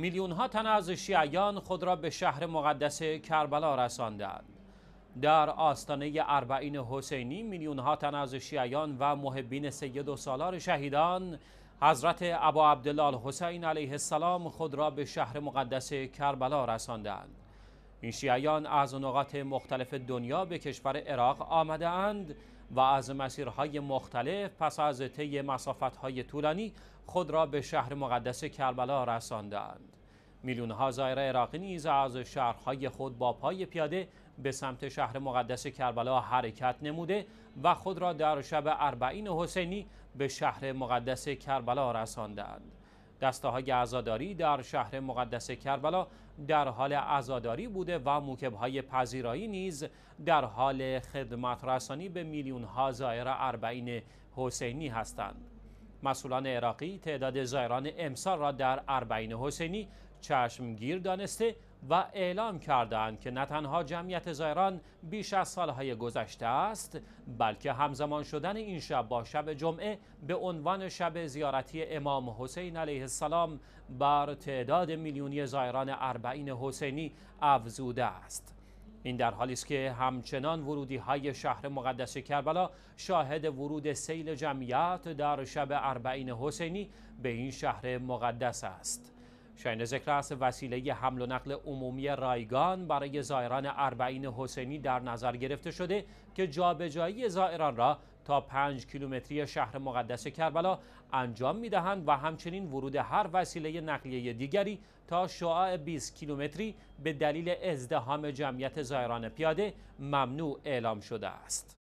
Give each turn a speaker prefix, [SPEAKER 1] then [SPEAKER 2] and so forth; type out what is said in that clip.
[SPEAKER 1] میلیون ها تن از شیعیان خود را به شهر مقدس کربلا رساندند. در آستانه اربعین حسینی میلیون ها تن از شیعیان و محبین سید و سالار شهیدان حضرت ابا عبدالله حسین علیه السلام خود را به شهر مقدس کربلا رساندند. این شیعیان از نقاط مختلف دنیا به کشور عراق آمده اند و از مسیرهای مختلف پس از طی مسافتهای طولانی خود را به شهر مقدس کربلا رساندند. میلیون ها زائر عراقی نیز از شهرهای خود با پای پیاده به سمت شهر مقدس کربلا حرکت نموده و خود را در شب اربعین حسینی به شهر مقدس کربلا رساندند. دسته های عزاداری در شهر مقدس کربلا در حال عزاداری بوده و موکب های پذیرایی نیز در حال خدمت رسانی به میلیون ها زائر اربعین حسینی هستند. مسئولان عراقی تعداد زائران امسال را در اربعین حسینی چشمگیر دانسته و اعلام کردند که نه تنها جمعیت زایران بیش از سالهای گذشته است بلکه همزمان شدن این شب با شب جمعه به عنوان شب زیارتی امام حسین علیه السلام بر تعداد میلیونی زایران اربعین حسینی افزوده است این در حالی است که همچنان ورودی های شهر مقدس کربلا شاهد ورود سیل جمعیت در شب اربعین حسینی به این شهر مقدس است شاین ذکر است وسیله حمل و نقل عمومی رایگان برای زائران اربعین حسینی در نظر گرفته شده که جابجایی زائران را تا 5 کیلومتری شهر مقدس کربلا انجام میدهند و همچنین ورود هر وسیله نقلیه دیگری تا شعاع 20 کیلومتری به دلیل ازدهام جمعیت زائران پیاده ممنوع اعلام شده است.